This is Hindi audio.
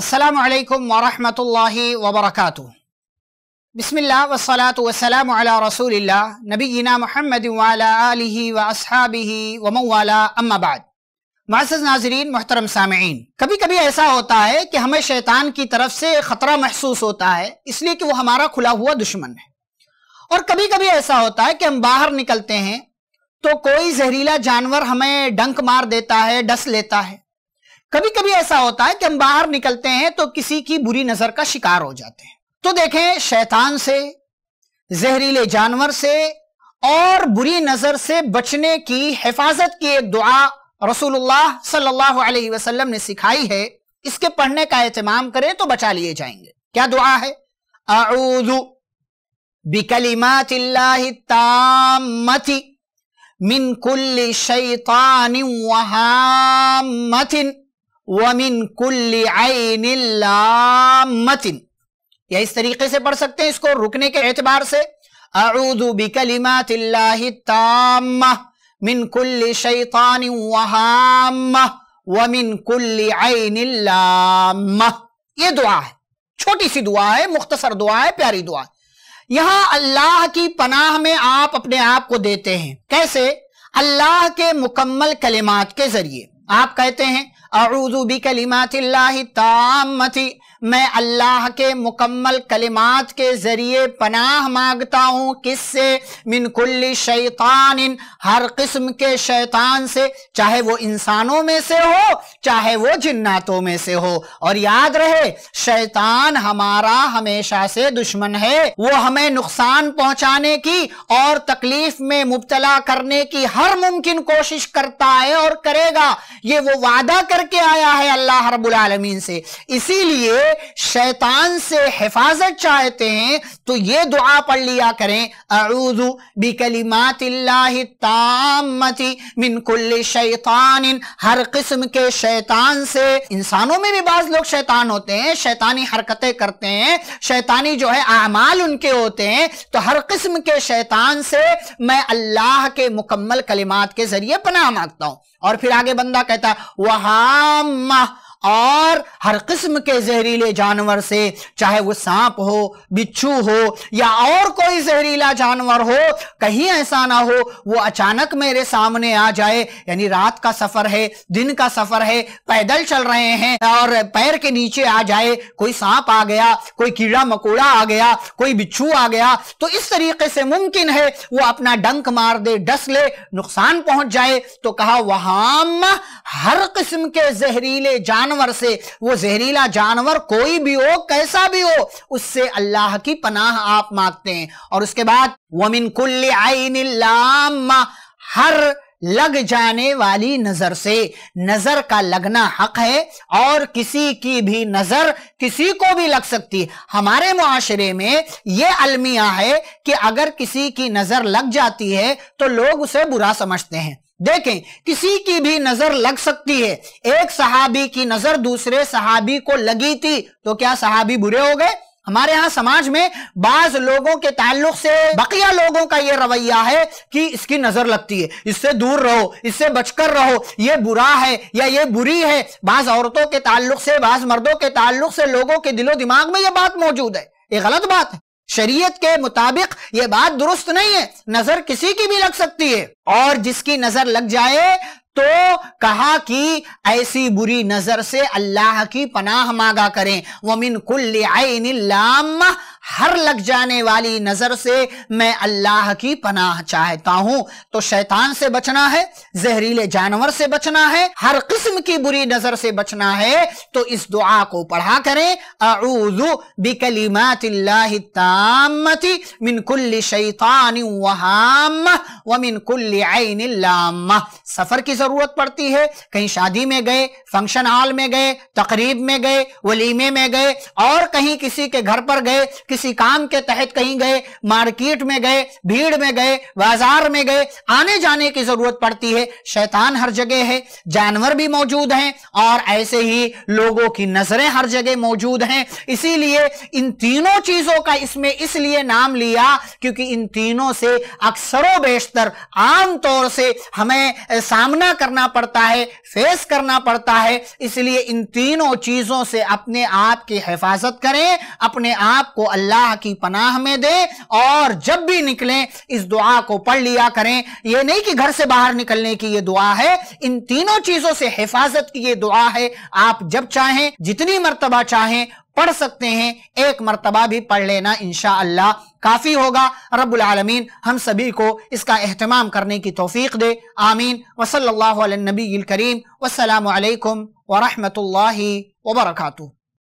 असलकम वरहमल वबरक बसमिल्ला वसलात वसलाम रसूल नबीना महमद वसहाबी वमवाला अम्माबाद मासज़ नाजरीन मोहतरम सामीन कभी कभी ऐसा होता है कि हमें शैतान की तरफ से ख़तरा महसूस होता है इसलिए कि वो हमारा खुला हुआ दुश्मन है और कभी कभी ऐसा होता है कि हम बाहर निकलते हैं तो कोई जहरीला जानवर हमें डंक मार देता है डस लेता है कभी कभी ऐसा होता है कि हम बाहर निकलते हैं तो किसी की बुरी नजर का शिकार हो जाते हैं तो देखें शैतान से जहरीले जानवर से और बुरी नजर से बचने की हिफाजत की एक दुआ रसूलुल्लाह सल्लल्लाहु अलैहि वसल्लम ने सिखाई है इसके पढ़ने का एहतमाम करें तो बचा लिए जाएंगे क्या दुआ है आऊदु बिकलिमातिल्लाहि मिन कुल्ली शैतानिन वहामतिन वमिन कुल्ली मतिन या इस तरीके से पढ़ सकते हैं इसको रुकने के एतबार से मिन कुल्ली वमिन कुल्ली ये दुआ है छोटी सी दुआ है मुख्तसर दुआ है प्यारी दुआ है यहां अल्लाह की पनाह में आप अपने आप को देते हैं कैसे अल्लाह के मुकम्मल कलिमात के जरिए आप कहते हैं أعوذ بكلمات الله التامة मैं अल्लाह के मुकम्मल कलिमात के ज़रिए पनाह मांगता हूँ किससे मिनकुल्ली शैतान इन हर किस्म के शैतान से चाहे वो इंसानों में से हो चाहे वो जिन्नातों में से हो और याद रहे शैतान हमारा हमेशा से दुश्मन है वो हमें नुकसान पहुंचाने की और तकलीफ में मुबतला करने की हर मुमकिन कोशिश करता है और करेगा ये वो वादा करके आया है अल्लाह रबुल आलमीन से इसीलिए शैतान से हिफाजत चाहते हैं तो ये दुआ पढ़ लिया करें अरूजू मिनकुल्ल शैतान हर किस्म के शैतान से इंसानों में भी बाज लोग शैतान होते हैं शैतानी हरकतें करते हैं शैतानी जो है आमाल उनके होते हैं तो हर किस्म के शैतान से मैं अल्लाह के मुकम्मल कलिमात के जरिए पनाह मांगता हूं और फिर आगे बंदा कहता वहा और हर किस्म के जहरीले जानवर से चाहे वो सांप हो बिच्छू हो या और कोई जहरीला जानवर हो कहीं ऐसा ना हो वो अचानक मेरे सामने आ जाए यानी रात का सफर है दिन का सफर है पैदल चल रहे हैं और पैर के नीचे आ जाए कोई सांप आ गया कोई कीड़ा मकोड़ा आ गया कोई बिच्छू आ गया तो इस तरीके से मुमकिन है वो अपना डंक मार दे डस ले नुकसान पहुंच जाए तो कहा वहां हर किस्म के जहरीले जानवर जानवर से वो जहरीला जानवर कोई भी हो कैसा भी हो उससे अल्लाह की पनाह आप मांगते हैं और उसके बाद वमिन कुल्ली आई हर लग जाने वाली नजर से नजर का लगना हक है और किसी की भी नजर किसी को भी लग सकती हमारे माशरे में यह अलमिया है कि अगर किसी की नजर लग जाती है तो लोग उसे बुरा समझते हैं देखें किसी की भी नजर लग सकती है एक सहाबी की नजर दूसरे सहाबी को लगी थी तो क्या सहाबी बुरे हो गए हमारे यहाँ समाज में बाज लोगों के ताल्लुक से बकिया लोगों का यह रवैया है कि इसकी नजर लगती है इससे दूर रहो इससे बचकर रहो ये बुरा है या ये बुरी है बाज औरतों के ताल्लुक से बाज मर्दों के ताल्लुक से लोगों के दिलो दिमाग में यह बात मौजूद है ये गलत बात है शरीयत के मुताबिक ये बात दुरुस्त नहीं है नजर किसी की भी लग सकती है और जिसकी नजर लग जाए तो कहा कि ऐसी बुरी नजर से अल्लाह की पनाह मांगा करें वमिन कुल्ल आई नाम हर लग जाने वाली नजर से मैं अल्लाह की पनाह चाहता हूं तो शैतान से बचना है जहरीले जानवर से बचना है हर किस्म की बुरी नजर से बचना है तो इस दुआ को पढ़ा करें अऊजु मिन शैतान वहाम व मिन सफर की जरूरत पड़ती है कहीं शादी में गए फंक्शन हॉल में गए तकरीब में गए वलीमे में गए और कहीं किसी के घर पर गए किसी काम के तहत कहीं गए मार्केट में गए भीड़ में गए बाजार में गए आने जाने की जरूरत पड़ती है शैतान हर जगह है जानवर भी मौजूद हैं और ऐसे ही लोगों की नजरें हर जगह मौजूद हैं इसीलिए इन तीनों चीजों का इसमें इसलिए नाम लिया क्योंकि इन तीनों से अक्सरों बेशतर आमतौर से हमें सामना करना पड़ता है फेस करना पड़ता है इसलिए इन तीनों चीजों से अपने आप की हिफाजत करें अपने आप को अल्लाह की पनाह में दे और जब भी निकलें इस दुआ को पढ़ लिया करें यह नहीं कि घर से बाहर निकलने की ये दुआ है इन तीनों चीजों से हिफाजत की ये दुआ है आप जब चाहें जितनी मरतबा चाहें पढ़ सकते हैं एक मरतबा भी पढ़ लेना इनशा अल्लाह काफी होगा रब्बुल आलमीन हम सभी को इसका अहतमाम करने की तोफीक दे आमीन वसल्ला नबी करीम वसलम वरहमल वबरकू